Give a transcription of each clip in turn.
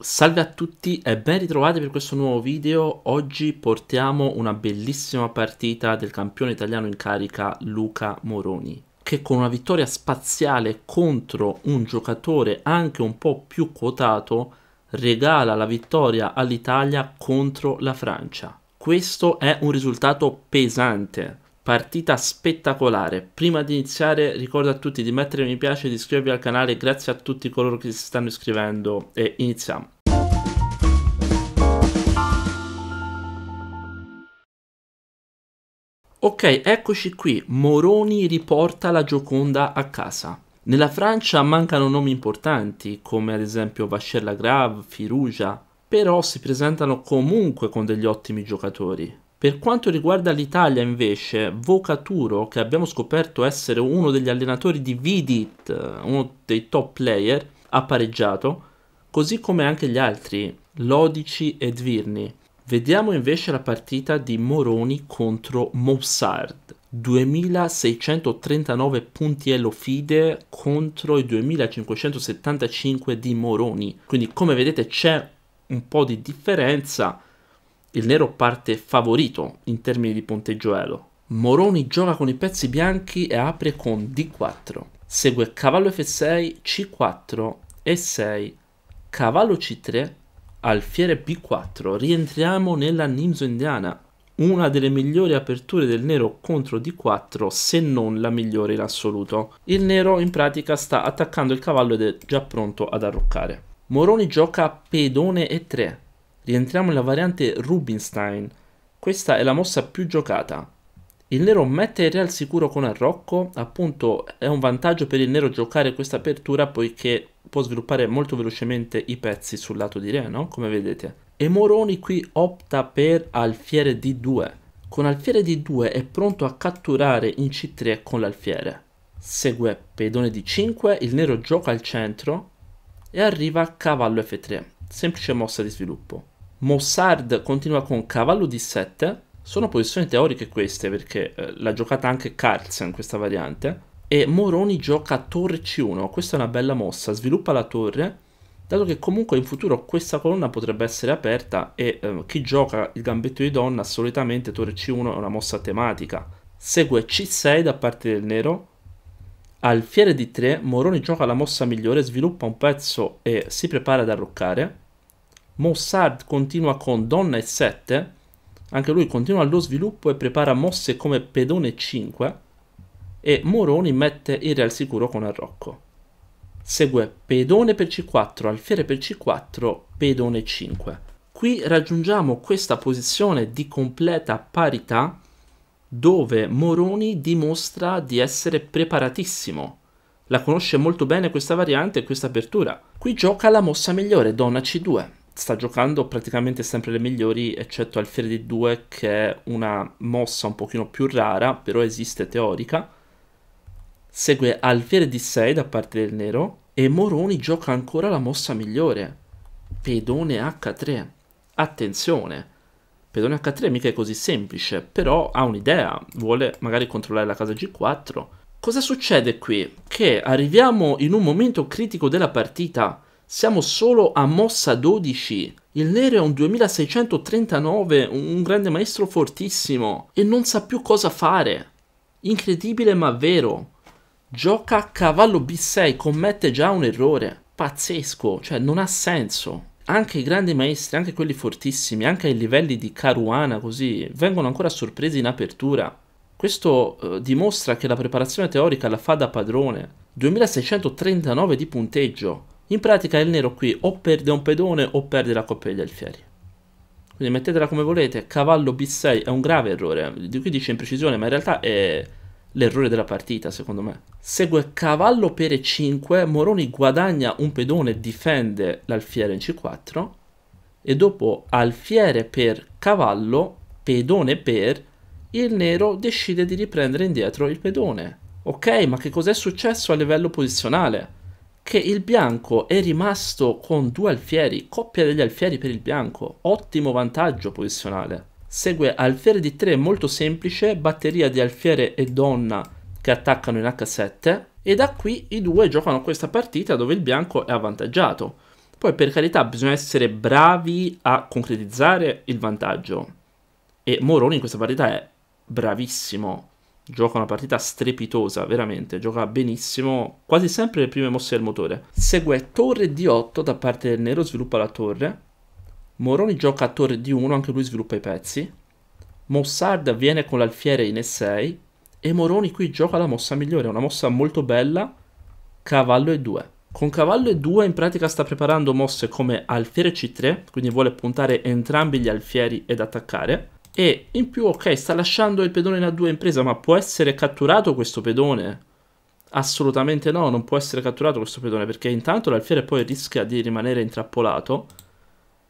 Salve a tutti e ben ritrovati per questo nuovo video. Oggi portiamo una bellissima partita del campione italiano in carica Luca Moroni che con una vittoria spaziale contro un giocatore anche un po' più quotato regala la vittoria all'Italia contro la Francia. Questo è un risultato pesante partita spettacolare. Prima di iniziare ricordo a tutti di mettere mi piace e di iscrivervi al canale, grazie a tutti coloro che si stanno iscrivendo e iniziamo. Ok, eccoci qui, Moroni riporta la Gioconda a casa. Nella Francia mancano nomi importanti, come ad esempio Vachella Grave, Firugia, però si presentano comunque con degli ottimi giocatori. Per quanto riguarda l'Italia invece, Vocaturo, che abbiamo scoperto essere uno degli allenatori di Vidit, uno dei top player, ha pareggiato, così come anche gli altri, Lodici e Dvirni. Vediamo invece la partita di Moroni contro Moussard. 2639 punti Elo Fide contro i 2575 di Moroni. Quindi come vedete c'è un po' di differenza il nero parte favorito in termini di punteggio elo. Moroni gioca con i pezzi bianchi e apre con D4. Segue cavallo F6, C4, E6, cavallo C3, alfiere B4. Rientriamo nella ninzo indiana, una delle migliori aperture del nero contro D4 se non la migliore in assoluto. Il nero in pratica sta attaccando il cavallo ed è già pronto ad arroccare. Moroni gioca pedone E3 rientriamo nella variante Rubinstein. Questa è la mossa più giocata. Il nero mette il re al sicuro con arrocco, appunto è un vantaggio per il nero giocare questa apertura poiché può sviluppare molto velocemente i pezzi sul lato di re, no? Come vedete. E Moroni qui opta per alfiere d2. Con alfiere d2 è pronto a catturare in c3 con l'alfiere. Segue pedone d5, il nero gioca al centro e arriva cavallo f3. Semplice mossa di sviluppo. Mossard continua con cavallo di 7. Sono posizioni teoriche queste perché eh, l'ha giocata anche Carlsen questa variante. E Moroni gioca torre C1. Questa è una bella mossa. Sviluppa la torre. Dato che comunque in futuro questa colonna potrebbe essere aperta e eh, chi gioca il gambetto di donna solitamente torre C1 è una mossa tematica. Segue C6 da parte del nero. Alfiere D3, Moroni gioca la mossa migliore, sviluppa un pezzo e si prepara ad arroccare. Mossad continua con Donna e 7, anche lui continua lo sviluppo e prepara mosse come Pedone 5 e Moroni mette il re al sicuro con Arrocco. Segue Pedone per C4, Alfiere per C4, Pedone 5. Qui raggiungiamo questa posizione di completa parità dove Moroni dimostra di essere preparatissimo. La conosce molto bene questa variante e questa apertura. Qui gioca la mossa migliore, donna C2 sta giocando praticamente sempre le migliori, eccetto di 2 che è una mossa un pochino più rara, però esiste teorica. Segue di 6 da parte del nero e Moroni gioca ancora la mossa migliore, pedone H3. Attenzione, pedone H3 mica è così semplice, però ha un'idea, vuole magari controllare la casa G4. Cosa succede qui? Che arriviamo in un momento critico della partita, siamo solo a mossa 12. Il nero è un 2639, un grande maestro fortissimo e non sa più cosa fare. Incredibile ma vero. Gioca a cavallo B6, commette già un errore. Pazzesco, cioè non ha senso. Anche i grandi maestri, anche quelli fortissimi, anche ai livelli di Caruana così, vengono ancora sorpresi in apertura. Questo eh, dimostra che la preparazione teorica la fa da padrone. 2639 di punteggio in pratica il nero qui o perde un pedone o perde la coppia degli alfieri. Quindi mettetela come volete, cavallo B6 è un grave errore, eh. di qui dice imprecisione, ma in realtà è l'errore della partita secondo me. Segue cavallo per E5, Moroni guadagna un pedone, difende l'alfiere in C4 e dopo alfiere per cavallo, pedone per, il nero decide di riprendere indietro il pedone. Ok, ma che cos'è successo a livello posizionale? che il bianco è rimasto con due alfieri, coppia degli alfieri per il bianco, ottimo vantaggio posizionale. Segue alfiere di 3 molto semplice, batteria di alfiere e donna che attaccano in H7 e da qui i due giocano questa partita dove il bianco è avvantaggiato. Poi per carità bisogna essere bravi a concretizzare il vantaggio e Moroni in questa partita è bravissimo gioca una partita strepitosa, veramente, gioca benissimo, quasi sempre le prime mosse del motore. Segue torre D8 da parte del nero, sviluppa la torre. Moroni gioca a torre D1, anche lui sviluppa i pezzi. Mossard viene con l'alfiere in E6 e Moroni qui gioca la mossa migliore, una mossa molto bella, cavallo E2. Con cavallo E2 in pratica sta preparando mosse come alfiere C3, quindi vuole puntare entrambi gli alfieri ed attaccare e in più, ok, sta lasciando il pedone in A2 in presa, ma può essere catturato questo pedone? Assolutamente no, non può essere catturato questo pedone, perché intanto l'alfiere poi rischia di rimanere intrappolato.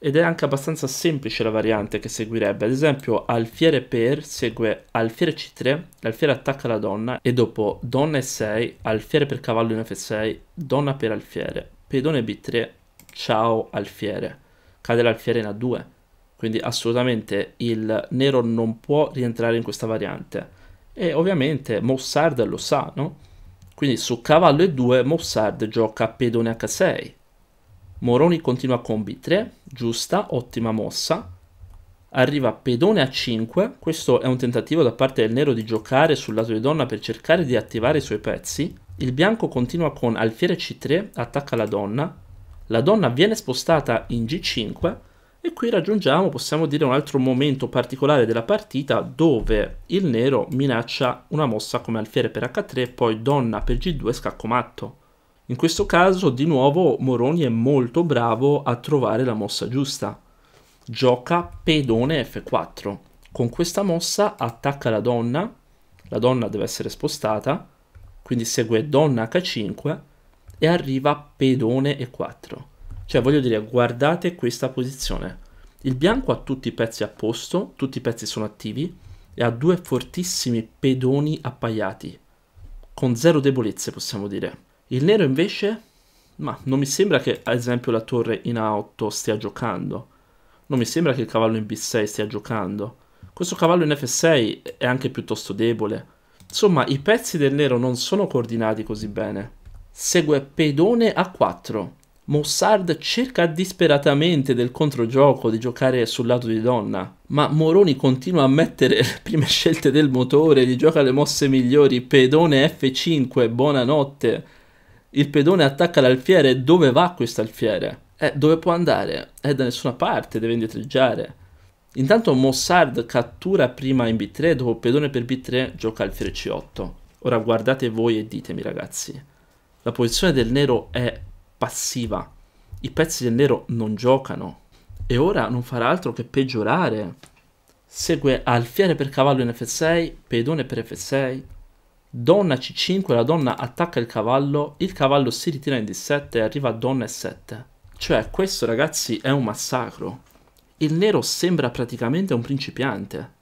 Ed è anche abbastanza semplice la variante che seguirebbe. Ad esempio, alfiere per segue alfiere C3, l'alfiere attacca la donna, e dopo donna E6, alfiere per cavallo in F6, donna per alfiere, pedone B3, ciao alfiere, cade l'alfiere in A2 quindi assolutamente il nero non può rientrare in questa variante e ovviamente Mossard lo sa, no? Quindi su cavallo e2 Mossard gioca pedone h6. Moroni continua con b3, giusta, ottima mossa. Arriva pedone a 5, questo è un tentativo da parte del nero di giocare sul lato di donna per cercare di attivare i suoi pezzi. Il bianco continua con alfiere c3, attacca la donna. La donna viene spostata in g5 e qui raggiungiamo, possiamo dire, un altro momento particolare della partita dove il nero minaccia una mossa come alfiere per H3, poi donna per G2 scacco matto. In questo caso, di nuovo, Moroni è molto bravo a trovare la mossa giusta. Gioca pedone F4. Con questa mossa attacca la donna, la donna deve essere spostata, quindi segue donna H5 e arriva pedone E4. Cioè voglio dire, guardate questa posizione. Il bianco ha tutti i pezzi a posto, tutti i pezzi sono attivi e ha due fortissimi pedoni appaiati, con zero debolezze possiamo dire. Il nero invece, ma non mi sembra che ad esempio la torre in A8 stia giocando, non mi sembra che il cavallo in B6 stia giocando. Questo cavallo in F6 è anche piuttosto debole. Insomma, i pezzi del nero non sono coordinati così bene. Segue pedone A4, Mossard cerca disperatamente del controgioco di giocare sul lato di donna, ma Moroni continua a mettere le prime scelte del motore, gli gioca le mosse migliori, pedone F5, buonanotte. Il pedone attacca l'alfiere, dove va questo alfiere? Eh, dove può andare? È eh, da nessuna parte, deve indietreggiare. Intanto Mossard cattura prima in B3, dopo pedone per B3 gioca alfiere C8. Ora guardate voi e ditemi ragazzi, la posizione del nero è passiva. I pezzi del nero non giocano e ora non farà altro che peggiorare. Segue alfiere per cavallo in F6, pedone per F6, donna C5, la donna attacca il cavallo, il cavallo si ritira in D7 e arriva donna E7. Cioè questo ragazzi è un massacro. Il nero sembra praticamente un principiante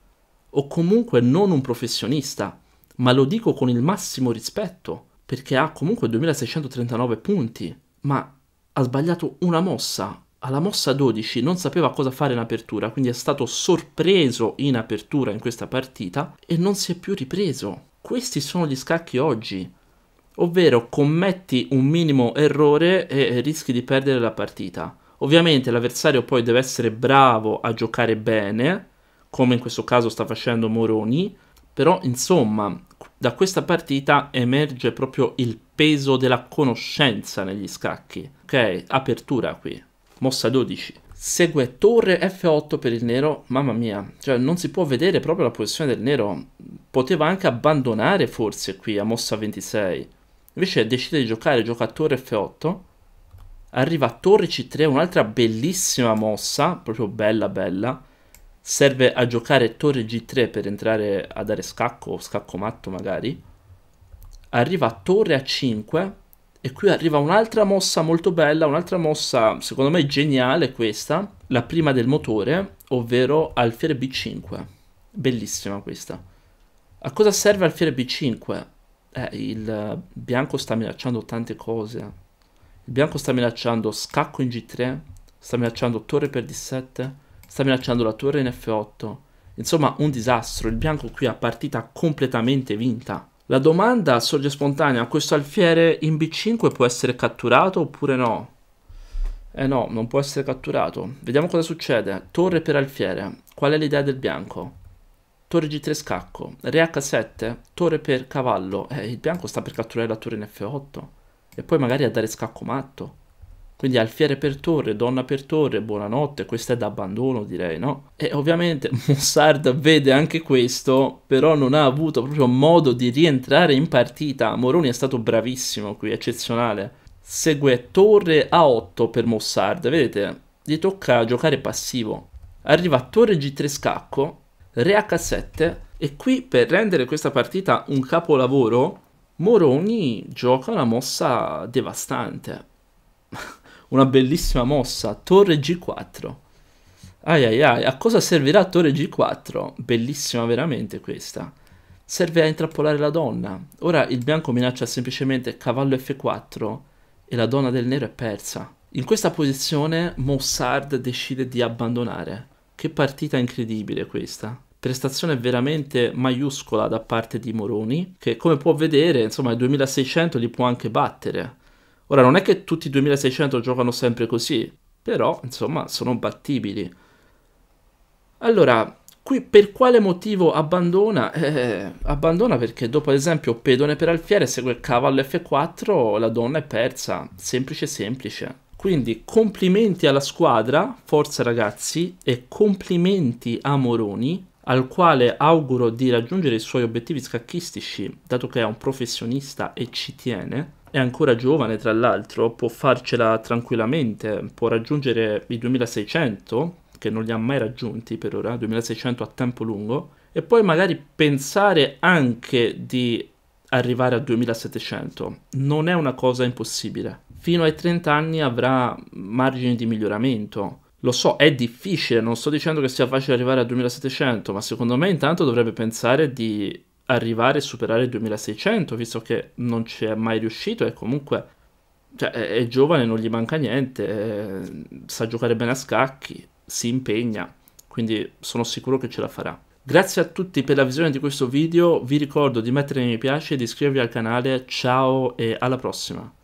o comunque non un professionista, ma lo dico con il massimo rispetto perché ha comunque 2639 punti ma ha sbagliato una mossa. Alla mossa 12 non sapeva cosa fare in apertura, quindi è stato sorpreso in apertura in questa partita e non si è più ripreso. Questi sono gli scacchi oggi, ovvero commetti un minimo errore e rischi di perdere la partita. Ovviamente l'avversario poi deve essere bravo a giocare bene, come in questo caso sta facendo Moroni, però insomma da questa partita emerge proprio il peso della conoscenza negli scacchi. Ok, apertura qui, mossa 12. Segue torre F8 per il nero, mamma mia, cioè non si può vedere proprio la posizione del nero. Poteva anche abbandonare forse qui a mossa 26. Invece decide di giocare, gioca torre F8. Arriva a torre C3, un'altra bellissima mossa, proprio bella bella serve a giocare torre g3 per entrare a dare scacco o scacco matto magari arriva a torre a 5 e qui arriva un'altra mossa molto bella, un'altra mossa secondo me geniale questa, la prima del motore, ovvero alfiere b5. Bellissima questa. A cosa serve alfiere b5? Eh, il bianco sta minacciando tante cose. Il bianco sta minacciando scacco in g3, sta minacciando torre per d7, sta minacciando la torre in F8. Insomma, un disastro, il bianco qui ha partita completamente vinta. La domanda sorge spontanea, questo alfiere in B5 può essere catturato oppure no? Eh no, non può essere catturato. Vediamo cosa succede. Torre per alfiere. Qual è l'idea del bianco? Torre G3 scacco. Re H7. Torre per cavallo. Eh, il bianco sta per catturare la torre in F8. E poi magari a dare scacco matto. Quindi alfiere per torre, donna per torre, buonanotte, questa è d'abbandono direi, no? E ovviamente Mossard vede anche questo, però non ha avuto proprio modo di rientrare in partita. Moroni è stato bravissimo qui, eccezionale. Segue torre a 8 per Mossard, vedete? Gli tocca giocare passivo. Arriva torre g3 scacco, re h7 e qui per rendere questa partita un capolavoro Moroni gioca una mossa devastante. una bellissima mossa, torre G4. Ai ai ai, a cosa servirà torre G4? Bellissima veramente questa. Serve a intrappolare la donna. Ora il bianco minaccia semplicemente cavallo F4 e la donna del nero è persa. In questa posizione Mossard decide di abbandonare. Che partita incredibile questa prestazione veramente maiuscola da parte di Moroni, che come può vedere, insomma, il 2600 li può anche battere. Ora non è che tutti i 2600 giocano sempre così, però insomma sono battibili. Allora, qui per quale motivo abbandona? Eh, abbandona perché dopo ad esempio pedone per alfiere segue il cavallo F4, la donna è persa, semplice semplice. Quindi complimenti alla squadra, forza ragazzi, e complimenti a Moroni, al quale auguro di raggiungere i suoi obiettivi scacchistici, dato che è un professionista e ci tiene è ancora giovane tra l'altro, può farcela tranquillamente, può raggiungere i 2600, che non li ha mai raggiunti per ora, 2600 a tempo lungo, e poi magari pensare anche di arrivare a 2700. Non è una cosa impossibile. Fino ai 30 anni avrà margini di miglioramento. Lo so, è difficile, non sto dicendo che sia facile arrivare a 2700, ma secondo me intanto dovrebbe pensare di arrivare e superare il 2600, visto che non ci è mai riuscito e comunque cioè, è, è, giovane, non gli manca niente, è, eh, sa giocare bene a scacchi, si impegna, quindi sono sicuro che ce la farà. Grazie a tutti per la visione di questo video, vi ricordo di mettere mi piace e di iscrivervi al canale, ciao e alla prossima!